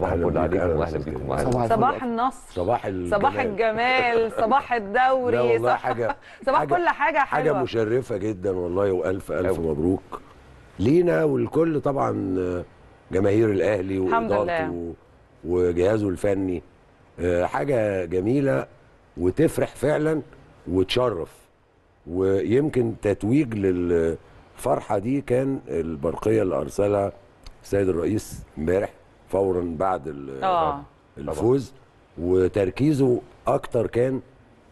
وحفل عليكم واهلا بيكم واهلا صباح النصر صباح الجمال صباح الجمال صباح الدوري لا والله حاجة صباح حاجة كل حاجه حلوه حاجه مشرفه جدا والله والف الف أوه. مبروك لينا والكل طبعا آه، جماهير الاهلي وادارته وجهازه الفني آه، حاجه جميله وتفرح فعلا وتشرف ويمكن تتويج للفرحه دي كان البرقيه اللي ارسلها السيد الرئيس امبارح فورا بعد آه. الفوز وتركيزه اكتر كان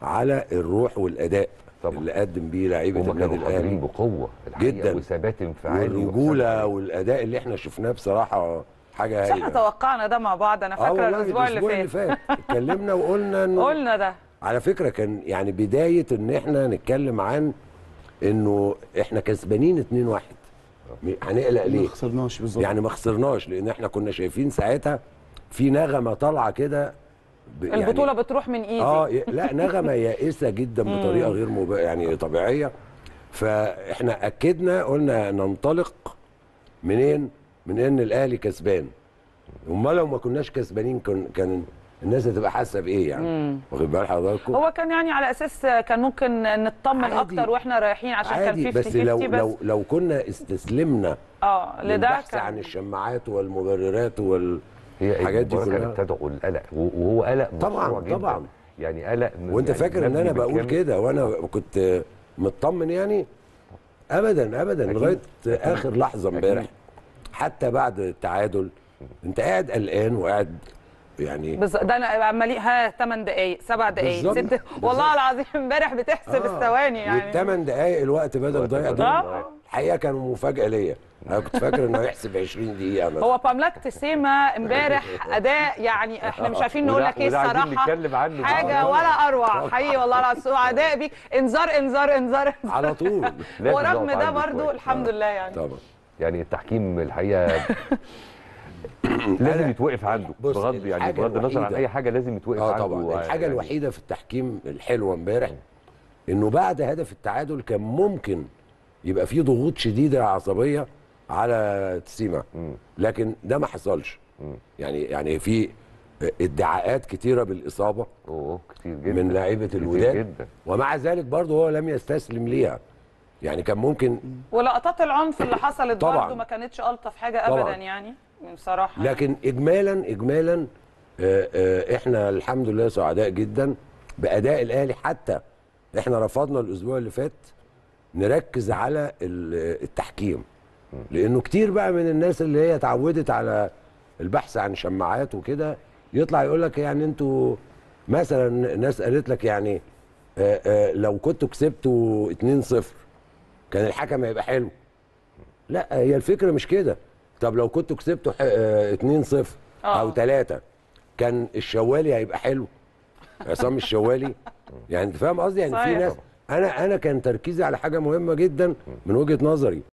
على الروح والاداء طبعا. اللي قدم بيه لعيبه النادي الاهلي بقوه جدا وثبات انفعالي والرجوله والاداء اللي احنا شفناه بصراحه حاجه هايله احنا توقعنا ده مع بعض انا آه فاكره الاسبوع اللي فات اللي فات اتكلمنا وقلنا انه قلنا ده على فكره كان يعني بدايه ان احنا نتكلم عن انه احنا كسبانين 2-1 هنقلق ليه؟ ما خسرناش بالظبط يعني ما خسرناش لان احنا كنا شايفين ساعتها في نغمه طالعه كده يعني البطوله بتروح من ايدي اه لا نغمه يائسه جدا بطريقه غير مب... يعني طبيعيه فاحنا اكدنا قلنا ننطلق منين؟ من ان الاهلي كسبان امال لو ما كناش كسبانين كان كان الناس هتبقى حاسه بايه يعني واخد بال حضراتكم هو كان يعني على اساس كان ممكن نطمن اكتر واحنا رايحين عشان كان في بس, 50 لو, بس لو لو كنا استسلمنا اه لده كان عن الشماعات والمبررات وال هي الحاجات إيه، دي كلها كانت تدعو القلق وهو قلق طبعا جداً. طبعا يعني قلق وانت يعني فاكر ان انا بقول كده وانا كنت مطمن يعني ابدا ابدا لغايه اخر لحظه امبارح حتى بعد التعادل انت قاعد قلقان وقاعد يعني بز... ده انا عمال ها 8 دقائق 7 دقائق 6 ست... والله العظيم امبارح بتحسب آه. الثواني يعني 8 دقائق الوقت بدل ضيق ده الحقيقه كان مفاجاه ليا انا كنت فاكر انه هيحسب 20 دقيقه مثلا هو باملاك تسيما امبارح اداء يعني احنا مش عارفين نقول لك ايه الصراحه حاجه آه. ولا اروع حقيقي والله العظيم اداء بيك انذار انذار انذار على طول ورغم ده برضو الحمد آه. لله يعني طبعا يعني التحكيم الحقيقه لازم يتوقف عنده بغض يعني بغض النظر عن اي حاجه لازم يتوقف آه، عنده اه طبعا عنده الحاجه يعني الوحيده في التحكيم الحلوه امبارح انه بعد هدف التعادل كان ممكن يبقى في ضغوط شديده عصبيه على تسيما لكن ده ما حصلش يعني يعني في ادعاءات كتيره بالاصابه اوه كتير جدا من لاعيبه الوداد ومع ذلك برضه هو لم يستسلم ليها يعني كان ممكن ولقطات العنف اللي حصلت برضه ما كانتش الطف حاجه ابدا طبعًا. يعني بصراحه لكن اجمالا اجمالا آه، آه، احنا الحمد لله سعداء جدا باداء الاهلي حتى احنا رفضنا الاسبوع اللي فات نركز على التحكيم لانه كتير بقى من الناس اللي هي اتعودت على البحث عن شماعات وكده يطلع يقول لك يعني انتوا مثلا ناس قالت لك يعني آه، لو كنتوا كسبتوا 2-0 كان الحكم هيبقى حلو لا هي الفكره مش كده طب لو كنتوا كسبتوا 2-0 او 3 كان الشوالي هيبقى حلو عصام الشوالي يعني انت فاهم قصدي يعني في ناس انا انا كان تركيزي على حاجه مهمه جدا من وجهه نظري